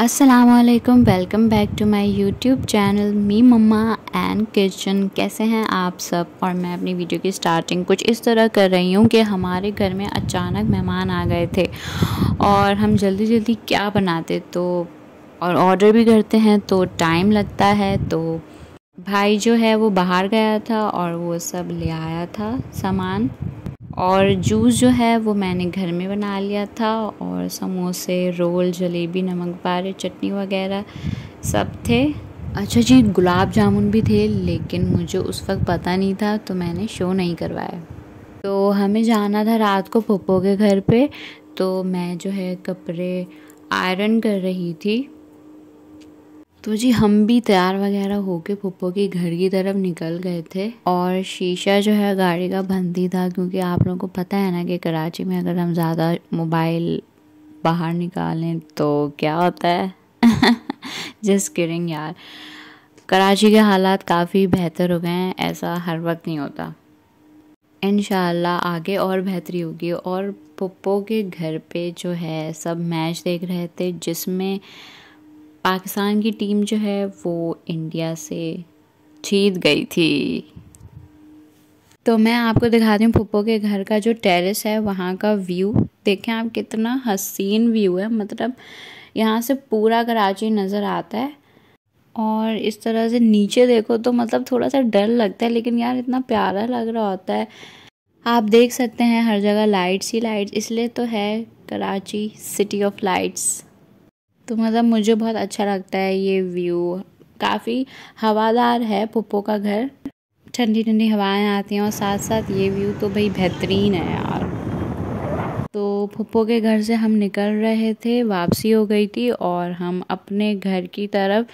असलकम welcome back to my YouTube channel me mamma and kitchen कैसे हैं आप सब और मैं अपनी वीडियो की स्टार्टिंग कुछ इस तरह कर रही हूँ कि हमारे घर में अचानक मेहमान आ गए थे और हम जल्दी जल्दी क्या बनाते तो और ऑर्डर भी करते हैं तो टाइम लगता है तो भाई जो है वो बाहर गया था और वो सब ले आया था सामान और जूस जो है वो मैंने घर में बना लिया था और समोसे रोल जलेबी नमक पारे चटनी वगैरह सब थे अच्छा जी गुलाब जामुन भी थे लेकिन मुझे उस वक्त पता नहीं था तो मैंने शो नहीं करवाया तो हमें जाना था रात को पप्पो के घर पे तो मैं जो है कपड़े आयरन कर रही थी तो जी हम भी तैयार वगैरह होके पप्पो के घर की तरफ निकल गए थे और शीशा जो है गाड़ी का बंद ही था क्योंकि आप लोगों को पता है ना कि कराची में अगर हम ज़्यादा मोबाइल बाहर निकालें तो क्या होता है जस्ट किरिंग यार कराची के हालात काफ़ी बेहतर हो गए हैं ऐसा हर वक्त नहीं होता इन आगे और बेहतरी होगी और पप्पो के घर पे जो है सब मैच देख रहे थे जिसमें पाकिस्तान की टीम जो है वो इंडिया से जीत गई थी तो मैं आपको दिखा दूँ हूँ पुप्पो के घर का जो टेरेस है वहाँ का व्यू देखें आप कितना हसीन व्यू है मतलब यहाँ से पूरा कराची नज़र आता है और इस तरह से नीचे देखो तो मतलब थोड़ा सा डर लगता है लेकिन यार इतना प्यारा लग रहा होता है आप देख सकते हैं हर जगह लाइट्स ही लाइट्स इसलिए तो है कराची सिटी ऑफ लाइट्स तो मतलब मुझे बहुत अच्छा लगता है ये व्यू काफ़ी हवादार है पप्पो का घर ठंडी ठंडी हवाएं आती हैं और साथ साथ ये व्यू तो भाई बेहतरीन है यार तो पप्पो के घर से हम निकल रहे थे वापसी हो गई थी और हम अपने घर की तरफ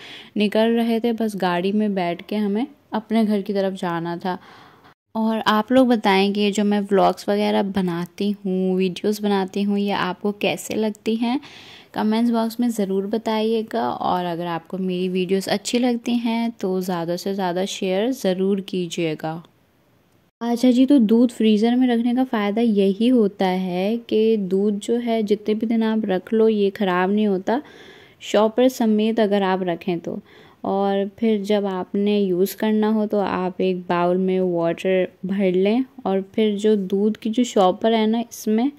निकल रहे थे बस गाड़ी में बैठ के हमें अपने घर की तरफ जाना था और आप लोग बताएंगे जो मैं व्लॉग्स वगैरह बनाती हूँ वीडियोस बनाती हूँ ये आपको कैसे लगती हैं कमेंट्स बॉक्स में ज़रूर बताइएगा और अगर आपको मेरी वीडियोस अच्छी लगती हैं तो ज़्यादा से ज़्यादा शेयर ज़रूर कीजिएगा अच्छा जी तो दूध फ्रीज़र में रखने का फ़ायदा यही होता है कि दूध जो है जितने भी दिन आप रख लो ये ख़राब नहीं होता शॉपर समेत अगर आप रखें तो और फिर जब आपने यूज़ करना हो तो आप एक बाउल में वाटर भर लें और फिर जो दूध की जो शॉपर है ना इसमें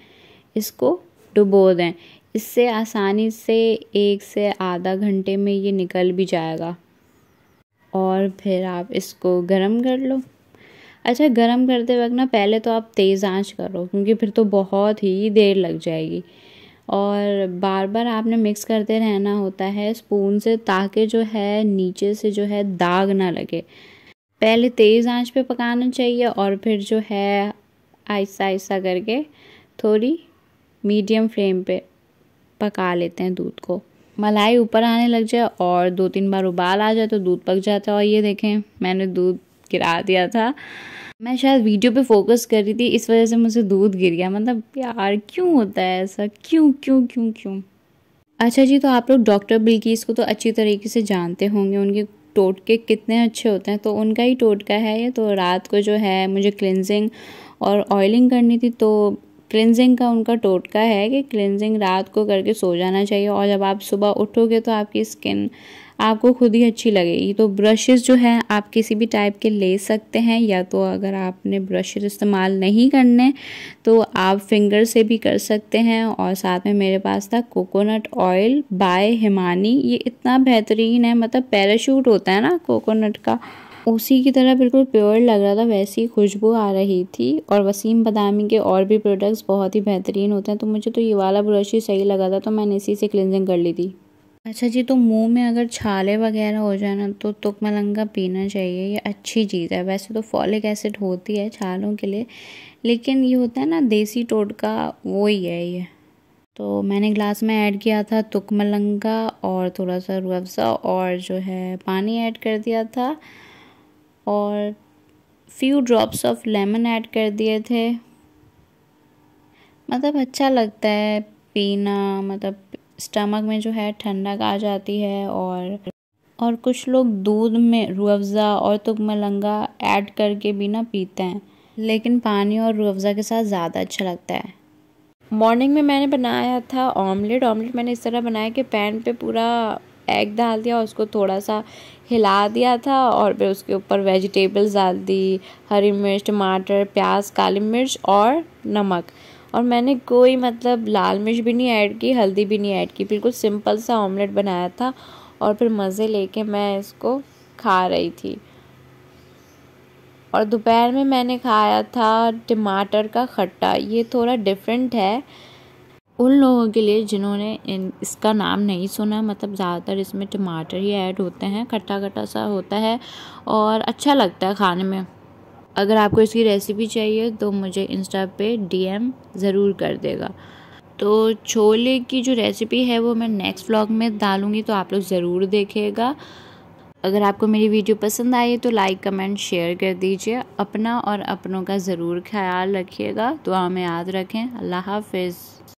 इसको डुबो दें इससे आसानी से एक से आधा घंटे में ये निकल भी जाएगा और फिर आप इसको गरम कर लो अच्छा गरम करते वक्त ना पहले तो आप तेज़ आंच करो क्योंकि फिर तो बहुत ही देर लग जाएगी और बार बार आपने मिक्स करते रहना होता है स्पून से ताकि जो है नीचे से जो है दाग ना लगे पहले तेज़ आंच पे पकाना चाहिए और फिर जो है आहिस्ता आहिस्ता करके थोड़ी मीडियम फ्लेम पे पका लेते हैं दूध को मलाई ऊपर आने लग जाए और दो तीन बार उबाल आ जाए तो दूध पक जाता है और ये देखें मैंने दूध गिरा दिया था मैं शायद वीडियो पे फोकस कर रही थी इस वजह से मुझे दूध गिर गया मतलब प्यार क्यों होता है ऐसा क्यों क्यों क्यों क्यों अच्छा जी तो आप लोग डॉक्टर बिल्कीस को तो अच्छी तरीके से जानते होंगे उनके टोटके कितने अच्छे होते हैं तो उनका ही टोटका है ये तो रात को जो है मुझे क्लिनजिंग और ऑयलिंग करनी थी तो क्लिनजिंग का उनका टोटका है कि क्लिनजिंग रात को करके सो जाना चाहिए और जब आप सुबह उठोगे तो आपकी स्किन आपको खुद ही अच्छी लगेगी तो ब्रशेस जो है आप किसी भी टाइप के ले सकते हैं या तो अगर आपने ब्रशेस इस्तेमाल नहीं करने तो आप फिंगर से भी कर सकते हैं और साथ में मेरे पास था कोकोनट ऑयल बाय हिमानी ये इतना बेहतरीन है मतलब पैराशूट होता है ना कोकोनट का उसी की तरह बिल्कुल प्योर लग रहा था वैसी खुशबू आ रही थी और वसीम बदामी के और भी प्रोडक्ट्स बहुत ही बेहतरीन होते हैं तो मुझे तो ये वाला ब्रश ही सही लगा था तो मैंने इसी से क्लिनजिंग कर ली थी अच्छा जी तो मुंह में अगर छाले वगैरह हो जाए ना तो तुक मलंगा पीना चाहिए ये अच्छी चीज़ है वैसे तो फॉलिक एसिड होती है छालों के लिए लेकिन ये होता है ना देसी टोटका वो ही है ये तो मैंने ग्लास में ऐड किया था तुक मलंगा और थोड़ा सा रुअफ़ा और जो है पानी ऐड कर दिया था और few drops of lemon add कर दिए थे मतलब अच्छा लगता है पीना मतलब स्टमक में जो है ठंडक आ जाती है और और कुछ लोग दूध में रूअफ़ज़ा और तुक मलंगा ऐड करके भी ना पीते हैं लेकिन पानी और रूअफ़ज़ा के साथ ज़्यादा अच्छा लगता है मॉर्निंग में मैंने बनाया था ऑमलेट ऑमलेट मैंने इस तरह बनाया कि पैन पे पूरा एग डाल दिया उसको थोड़ा सा हिला दिया था और फिर उसके ऊपर वेजिटेबल्स डाल दी हरी मिर्च टमाटर प्याज काली मिर्च और नमक और मैंने कोई मतलब लाल मिर्च भी नहीं ऐड की हल्दी भी नहीं ऐड की बिल्कुल सिंपल सा ऑमलेट बनाया था और फिर मज़े लेके मैं इसको खा रही थी और दोपहर में मैंने खाया था टमाटर का खट्टा ये थोड़ा डिफरेंट है उन लोगों के लिए जिन्होंने इसका नाम नहीं सुना मतलब ज़्यादातर इसमें टमाटर ही ऐड होते हैं खट्टा खट्टा सा होता है और अच्छा लगता है खाने में अगर आपको इसकी रेसिपी चाहिए तो मुझे इंस्टा पे डीएम ज़रूर कर देगा तो छोले की जो रेसिपी है वो मैं नेक्स्ट व्लॉग में डालूँगी तो आप लोग ज़रूर देखेगा अगर आपको मेरी वीडियो पसंद आई तो लाइक कमेंट शेयर कर दीजिए अपना और अपनों का ज़रूर ख्याल रखिएगा दुआ में याद रखें अल्लाह हाफिज़